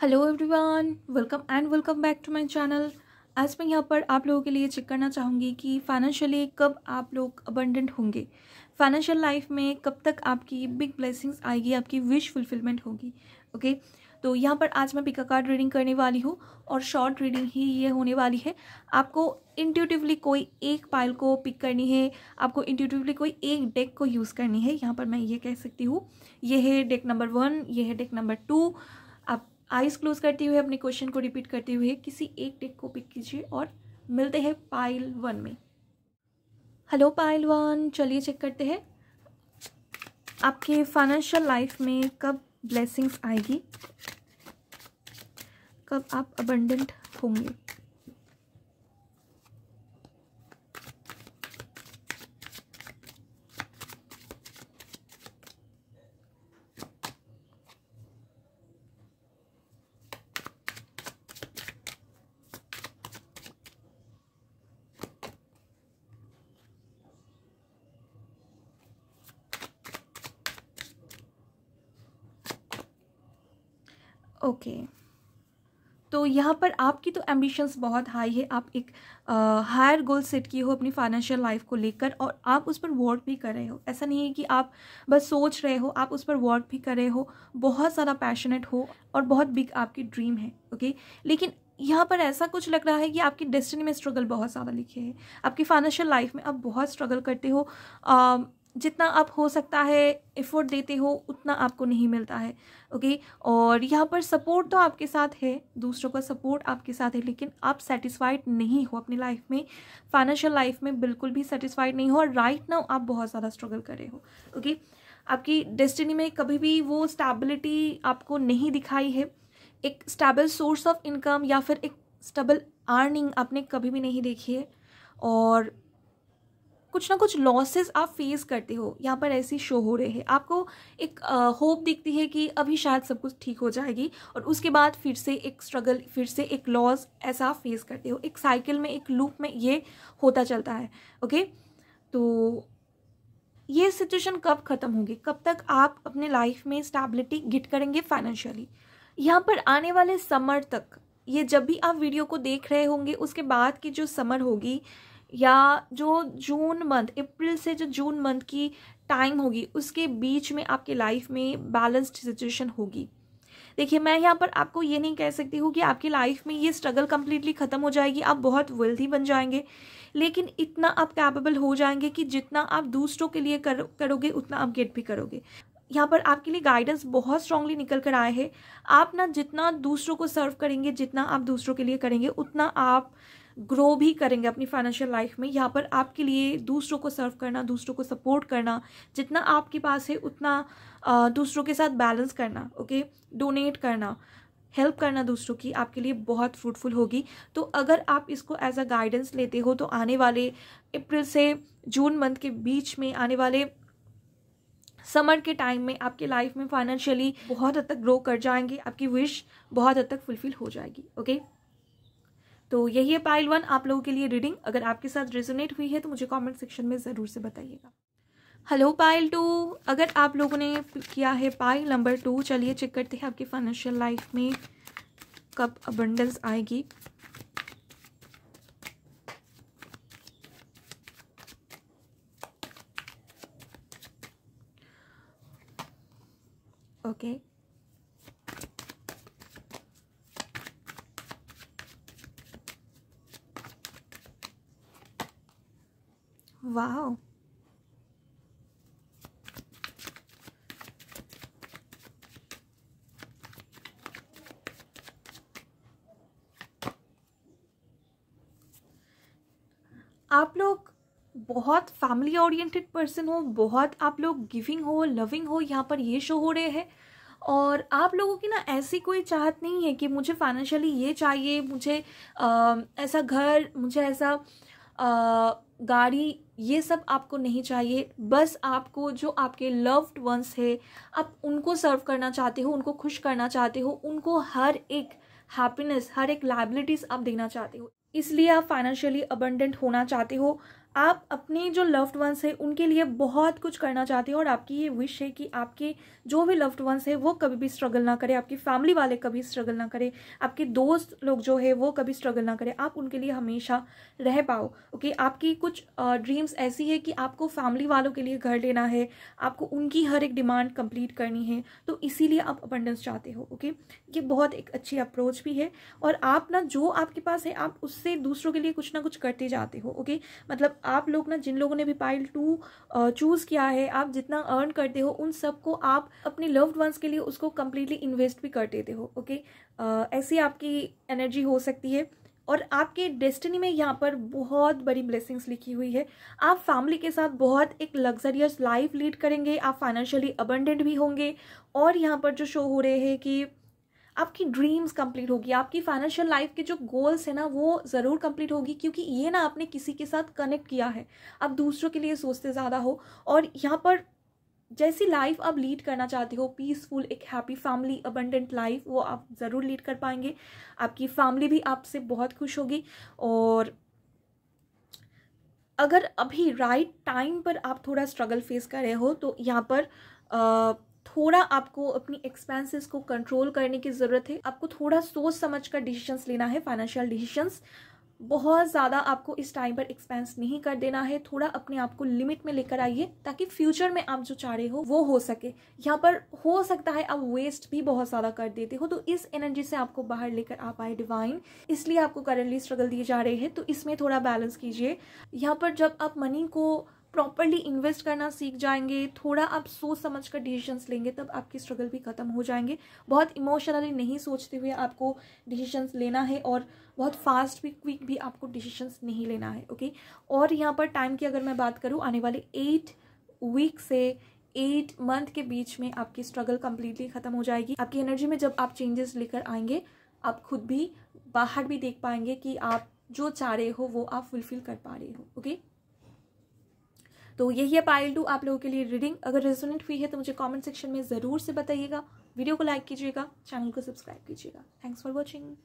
Hello everyone welcome and welcome back to my channel आज मैं यहाँ पर आप लोगों के लिए चेक करना चाहूँगी कि फाइनेंशियली कब आप लोग अबंडेंट होंगे फाइनेंशियल लाइफ में कब तक आपकी बिग ब्लेसिंग्स आएगी आपकी विश फुलफिलमेंट होगी ओके okay? तो यहाँ पर आज मैं पिका कार्ड रीडिंग करने वाली हूँ और शॉर्ट रीडिंग ही ये होने वाली है आपको इंट्यूटिवली कोई एक पाइल को पिक करनी है आपको इंट्यूटिवली कोई एक डेक को यूज़ करनी है यहाँ पर मैं ये कह सकती हूँ ये है डेक नंबर वन ये है deck number two eyes close करते हुए अपने क्वेश्चन को रिपीट करते हुए किसी एक टिक को पिक कीजिए और मिलते हैं पाइल वन में हेलो पाइल वन चलिए चेक करते हैं आपके फाइनेंशियल लाइफ में कब ब्लेसिंग्स आएगी कब आप अबंडेंट होंगे ओके तो यहाँ पर आपकी तो एम्बिशंस बहुत हाई है आप एक हायर गोल सेट किए हो अपनी फाइनेंशियल लाइफ को लेकर और आप उस पर वर्क भी कर रहे हो ऐसा नहीं है कि आप बस सोच रहे हो आप उस पर वर्क भी कर रहे हो बहुत सारा पैशनेट हो और बहुत बिग आपकी ड्रीम है ओके लेकिन यहाँ पर ऐसा कुछ लग रहा है कि आपकी डेस्टिनी में स्ट्रगल बहुत ज़्यादा लिखे है आपकी फाइनेंशियल लाइफ में आप बहुत स्ट्रगल करते हो जितना आप हो सकता है एफर्ट देते हो उतना आपको नहीं मिलता है ओके और यहाँ पर सपोर्ट तो आपके साथ है दूसरों का सपोर्ट आपके साथ है लेकिन आप सेटिस्फाइड नहीं हो अपनी लाइफ में फाइनेंशियल लाइफ में बिल्कुल भी सेटिस्फाइड नहीं हो और राइट नाउ आप बहुत ज़्यादा स्ट्रगल कर रहे हो ओके आपकी डेस्टिनी में कभी भी वो स्टेबिलिटी आपको नहीं दिखाई है एक स्टेबल सोर्स ऑफ इनकम या फिर एक स्टेबल अर्निंग आपने कभी भी नहीं देखी है और कुछ ना कुछ लॉसेस आप फेस करते हो यहाँ पर ऐसी शो हो रहे हैं आपको एक होप दिखती है कि अभी शायद सब कुछ ठीक हो जाएगी और उसके बाद फिर से एक स्ट्रगल फिर से एक लॉस ऐसा आप फेस करते हो एक साइकिल में एक लूप में ये होता चलता है ओके तो ये सिचुएशन कब ख़त्म होगी कब तक आप अपने लाइफ में स्टेबिलिटी गिट करेंगे फाइनेंशियली यहाँ पर आने वाले समर तक ये जब भी आप वीडियो को देख रहे होंगे उसके बाद की जो समर होगी या जो जून मंथ अप्रैल से जो जून मंथ की टाइम होगी उसके बीच में आपके लाइफ में बैलेंस्ड सिचुएशन होगी देखिए मैं यहाँ पर आपको ये नहीं कह सकती हूँ कि आपकी लाइफ में ये स्ट्रगल कम्प्लीटली ख़त्म हो जाएगी आप बहुत वेल्थी बन जाएंगे लेकिन इतना आप कैपेबल हो जाएंगे कि जितना आप दूसरों के लिए कर, करोगे उतना आप गेट भी करोगे यहाँ पर आपके लिए गाइडेंस बहुत स्ट्रांगली निकल कर आए हैं आप ना जितना दूसरों को सर्व करेंगे जितना आप दूसरों के लिए करेंगे उतना आप ग्रो भी करेंगे अपनी फाइनेंशियल लाइफ में यहाँ पर आपके लिए दूसरों को सर्व करना दूसरों को सपोर्ट करना जितना आपके पास है उतना दूसरों के साथ बैलेंस करना ओके डोनेट करना हेल्प करना दूसरों की आपके लिए बहुत फ्रूटफुल होगी तो अगर आप इसको एज अ गाइडेंस लेते हो तो आने वाले अप्रैल से जून मंथ के बीच में आने वाले समर के टाइम में आपके लाइफ में फाइनेंशियली बहुत हद तक ग्रो कर जाएंगे आपकी विश बहुत हद तक फुलफिल हो जाएगी ओके तो यही है पाइल वन आप लोगों के लिए रीडिंग अगर आपके साथ रेजोनेट हुई है तो मुझे कमेंट सेक्शन में ज़रूर से बताइएगा हेलो पाइल टू अगर आप लोगों ने किया है पाइल नंबर टू चलिए चेक करते हैं आपकी फाइनेंशियल लाइफ में कब अबंडेंस आएगी ओके okay. Wow. आप लोग बहुत फैमिली ओरिएंटेड पर्सन हो बहुत आप लोग गिविंग हो लविंग हो यहाँ पर ये शो हो रहे हैं और आप लोगों की ना ऐसी कोई चाहत नहीं है कि मुझे फाइनेंशियली ये चाहिए मुझे आ, ऐसा घर मुझे ऐसा आ, गाड़ी ये सब आपको नहीं चाहिए बस आपको जो आपके लव्ड वंस है आप उनको सर्व करना चाहते हो उनको खुश करना चाहते हो उनको हर एक हैप्पीनेस हर एक लाइबिलिटीज़ आप देना चाहते हो इसलिए आप फाइनेंशियली अबंडेंट होना चाहते हो आप अपने जो लव्ड वंस है उनके लिए बहुत कुछ करना चाहते हो और आपकी ये विश है कि आपके जो भी लव्ड वंस है वो कभी भी स्ट्रगल ना करें आपकी फैमिली वाले कभी स्ट्रगल ना करें आपके दोस्त लोग जो है वो कभी स्ट्रगल ना करें आप उनके लिए हमेशा रह पाओ ओके आपकी कुछ ड्रीम्स ऐसी है कि आपको फैमिली वालों के लिए घर लेना है आपको उनकी हर एक डिमांड कंप्लीट करनी है तो इसीलिए आप अपंडेंस चाहते हो ओके ये बहुत एक अच्छी अप्रोच भी है और आप ना जो आपके पास है आप उससे दूसरों के लिए कुछ ना कुछ करते जाते हो ओके मतलब आप लोग ना जिन लोगों ने भी पाइल टू चूज़ किया है आप जितना अर्न करते हो उन सबको आप अपने लव्ड वंस के लिए उसको कम्प्लीटली इन्वेस्ट भी कर देते हो ओके ऐसी आपकी एनर्जी हो सकती है और आपके डेस्टिनी में यहाँ पर बहुत बड़ी ब्लेसिंग्स लिखी हुई है आप फैमिली के साथ बहुत एक लग्जरियस लाइफ लीड करेंगे आप फाइनेंशियली अबंडेंट भी होंगे और यहाँ पर जो शो हो रहे हैं कि आपकी ड्रीम्स कंप्लीट होगी आपकी फाइनेंशियल लाइफ के जो गोल्स हैं ना वो ज़रूर कंप्लीट होगी क्योंकि ये ना आपने किसी के साथ कनेक्ट किया है आप दूसरों के लिए सोचते ज़्यादा हो और यहाँ पर जैसी लाइफ आप लीड करना चाहते हो पीसफुल एक हैप्पी फैमिली अबंडेंट लाइफ वो आप ज़रूर लीड कर पाएंगे आपकी फैमिली भी आपसे बहुत खुश होगी और अगर अभी राइट टाइम पर आप थोड़ा स्ट्रगल फेस कर रहे हो तो यहाँ पर आ, थोड़ा आपको अपनी एक्सपेंसेस को कंट्रोल करने की ज़रूरत है आपको थोड़ा सोच समझ कर डिसीशंस लेना है फाइनेंशियल डिसीशंस बहुत ज़्यादा आपको इस टाइम पर एक्सपेंस नहीं कर देना है थोड़ा अपने आप को लिमिट में लेकर आइए ताकि फ्यूचर में आप जो चाह रहे हो वो हो सके यहाँ पर हो सकता है आप वेस्ट भी बहुत ज़्यादा कर देते हो तो इस एनर्जी से आपको बाहर लेकर आ पाए डिवाइन इसलिए आपको करेंटली स्ट्रगल दिए जा रहे हैं तो इसमें थोड़ा बैलेंस कीजिए यहाँ पर जब आप मनी को प्रॉपरली इन्वेस्ट करना सीख जाएंगे थोड़ा आप सोच समझ कर डिसीजंस लेंगे तब आपके स्ट्रगल भी खत्म हो जाएंगे बहुत इमोशनली नहीं सोचते हुए आपको डिसीजंस लेना है और बहुत फास्ट भी क्विक भी आपको डिसीजंस नहीं लेना है ओके और यहाँ पर टाइम की अगर मैं बात करूँ आने वाले एट वीक से एट मंथ के बीच में आपकी स्ट्रगल कम्प्लीटली खत्म हो जाएगी आपकी एनर्जी में जब आप चेंजेस लेकर आएंगे आप खुद भी बाहर भी देख पाएंगे कि आप जो चाह रहे हो वो आप फुलफिल कर पा रहे हो ओके तो यही है पायल टू आप लोगों के लिए रीडिंग अगर रेजोनेट हुई है तो मुझे कॉमेंट सेक्शन में ज़रूर से बताइएगा वीडियो को लाइक कीजिएगा चैनल को सब्सक्राइब कीजिएगा थैंक्स फॉर वॉचिंग